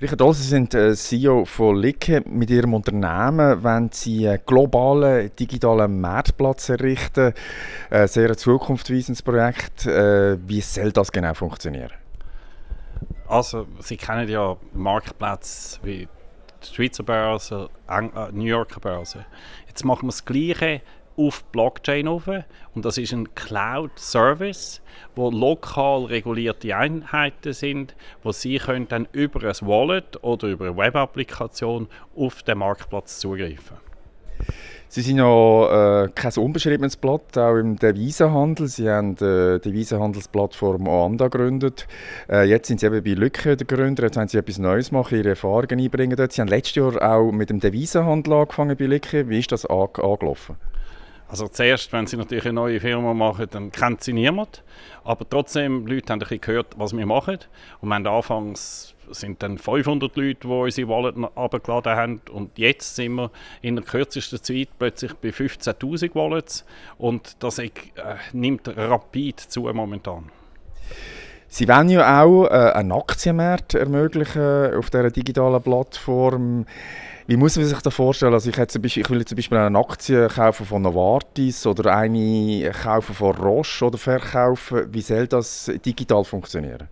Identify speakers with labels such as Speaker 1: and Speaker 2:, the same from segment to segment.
Speaker 1: Richard Olsen, Sie sind äh, CEO von Licke. Mit Ihrem Unternehmen wollen Sie einen globalen digitalen Marktplatz errichten. Ein äh, sehr zukunftsweisendes Projekt. Äh, wie soll das genau funktionieren?
Speaker 2: Also, Sie kennen ja Marktplätze wie die Schweizer Börse, New Yorker Börse. Jetzt machen wir das Gleiche auf Blockchain auf und das ist ein Cloud Service, wo lokal regulierte Einheiten sind, wo sie können dann über ein Wallet oder über eine Web-Applikation auf den Marktplatz zugreifen.
Speaker 1: Sie sind ja äh, kein unbeschriebenes Blatt, auch im Devisenhandel. Sie haben äh, die Devisenhandelsplattform Oanda gegründet. Äh, jetzt sind Sie eben bei Lücke der Gründer. Jetzt wollen Sie etwas Neues machen, Ihre Erfahrungen einbringen dort. Sie haben letztes Jahr auch mit dem Devisenhandel angefangen bei Lücke. Wie ist das angelaufen?
Speaker 2: Also zuerst, wenn sie natürlich eine neue Firma machen, dann kennt sie niemand. Aber trotzdem, Leute haben ein bisschen gehört, was wir machen. Und wir haben anfangs sind dann 500 Leute, die unsere Wallet abgeladen haben. Und jetzt sind wir in der kürzesten Zeit plötzlich bei 15.000 Wallets. Und das äh, nimmt rapid zu momentan.
Speaker 1: Sie wollen ja auch äh, einen Aktienmarkt ermöglichen auf dieser digitalen Plattform. Wie muss man sich das vorstellen? Also ich, zum Beispiel, ich will zum Beispiel eine Aktie kaufen von Novartis oder eine kaufen von Roche oder verkaufen. Wie soll das digital funktionieren?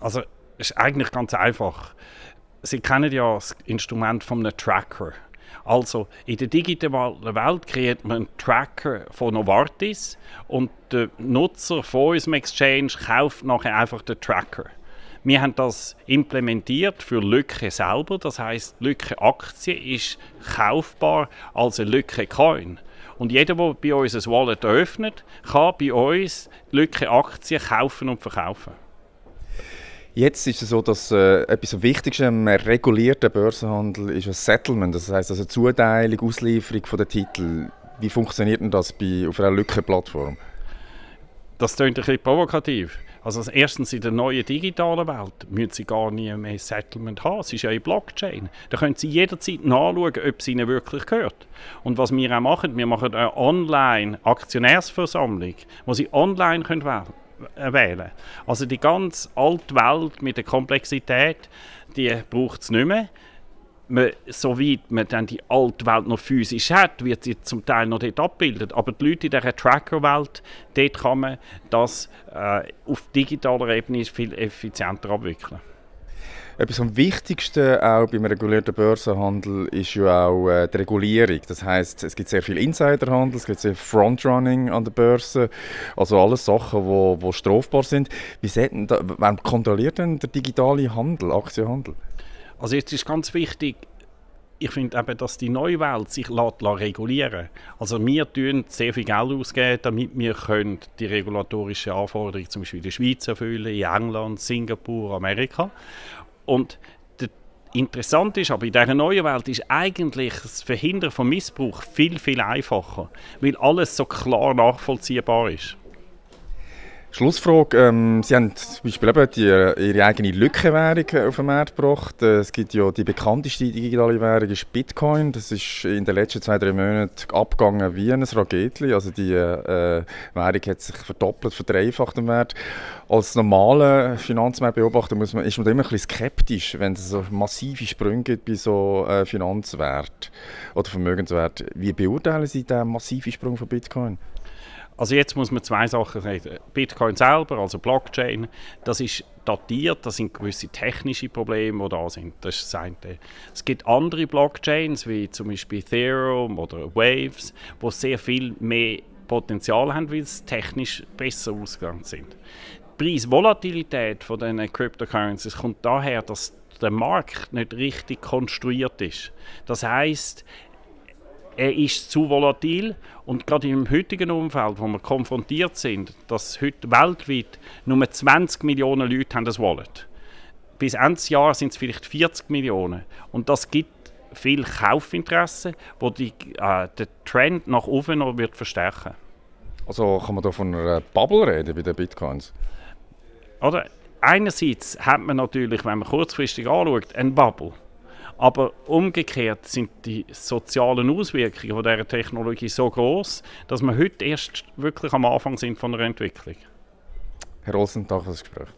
Speaker 2: Also es ist eigentlich ganz einfach. Sie kennen ja das Instrument von einem Tracker. Also in der digitalen Welt kreiert man einen Tracker von Novartis und der Nutzer von unserem Exchange kauft nachher einfach den Tracker. Wir haben das implementiert für Lücke selber, das heißt Lücke Aktie ist kaufbar als eine Lücke Coin. Und jeder, der bei uns ein Wallet öffnet, kann bei uns Lücke Aktien kaufen und verkaufen.
Speaker 1: Jetzt ist es so, dass äh, etwas am wichtigsten im regulierten Börsenhandel ist ein Settlement, das heißt also Zuteilung, Auslieferung von der Titel. Wie funktioniert denn das bei, auf einer Lückenplattform?
Speaker 2: Das klingt ein bisschen provokativ. Also erstens in der neuen digitalen Welt müssen Sie gar nie mehr Settlement haben. Es ist ja eine Blockchain. Da können Sie jederzeit nachschauen, ob es Ihnen wirklich gehört. Und was wir auch machen, wir machen eine Online-Aktionärsversammlung, wo Sie online wählen können wählen. Also die ganz alte Welt mit der Komplexität, die braucht es nicht mehr. Man, soweit man dann die alte Welt noch physisch hat, wird sie zum Teil noch dort abgebildet. Aber die Leute in dieser Tracker-Welt, dort kann man das äh, auf digitaler Ebene viel effizienter abwickeln.
Speaker 1: Etwas am Wichtigsten auch beim regulierten Börsenhandel ist ja auch äh, die Regulierung. Das heißt, es gibt sehr viel Insiderhandel, es gibt sehr Frontrunning an der Börse, also alles Sachen, die wo, wo strafbar sind. Wie denn da, wann kontrolliert denn der digitale Handel, Aktienhandel?
Speaker 2: Also jetzt ist ganz wichtig, ich finde eben, dass die neue Welt sich lässt, lässt Also wir tun sehr viel Geld ausgeben, damit wir können die regulatorischen Anforderungen zum Beispiel in der Schweiz erfüllen, in England, Singapur, Amerika. Und interessant ist, aber in dieser neuen Welt ist eigentlich das Verhindern von Missbrauch viel, viel einfacher, weil alles so klar nachvollziehbar ist.
Speaker 1: Schlussfrage. Ähm, Sie haben zum Beispiel eben die, äh, Ihre eigene Lückenwährung äh, auf den Markt gebracht. Äh, es gibt ja die bekannteste digitale Währung, ist Bitcoin. Das ist in den letzten zwei, drei Monaten abgegangen wie ein Raketli. Also die äh, Währung hat sich verdoppelt, verdreifacht im Wert. Als normaler Finanzmarktbeobachter muss man, ist man immer ein bisschen skeptisch, wenn es so massive Sprünge gibt bei so äh, Finanzwert oder Vermögenswert. Wie beurteilen Sie den massiven Sprung von Bitcoin?
Speaker 2: Also jetzt muss man zwei Sachen reden. Bitcoin selber, also Blockchain, das ist datiert, das sind gewisse technische Probleme, die da sind. Das ist das eine. Es gibt andere Blockchains, wie zum Beispiel Ethereum oder Waves, wo sehr viel mehr Potenzial haben, weil sie technisch besser ausgegangen sind. Die Preisvolatilität von diesen Cryptocurrencies kommt daher, dass der Markt nicht richtig konstruiert ist. Das heißt, er ist zu volatil und gerade im heutigen Umfeld, wo wir konfrontiert sind, dass heute weltweit nur 20 Millionen Leute haben das Wallet. Bis Ende des Jahres sind es vielleicht 40 Millionen und das gibt viel Kaufinteresse, wo die, äh, der Trend nach oben noch wird verstärken. Also kann man da von einer Bubble reden bei den Bitcoins? Oder einerseits hat man natürlich, wenn man kurzfristig anschaut, eine Bubble aber umgekehrt sind die sozialen Auswirkungen von dieser Technologie so groß, dass wir heute erst wirklich am Anfang sind von der Entwicklung.
Speaker 1: Herr Olsenthal, das Gespräch.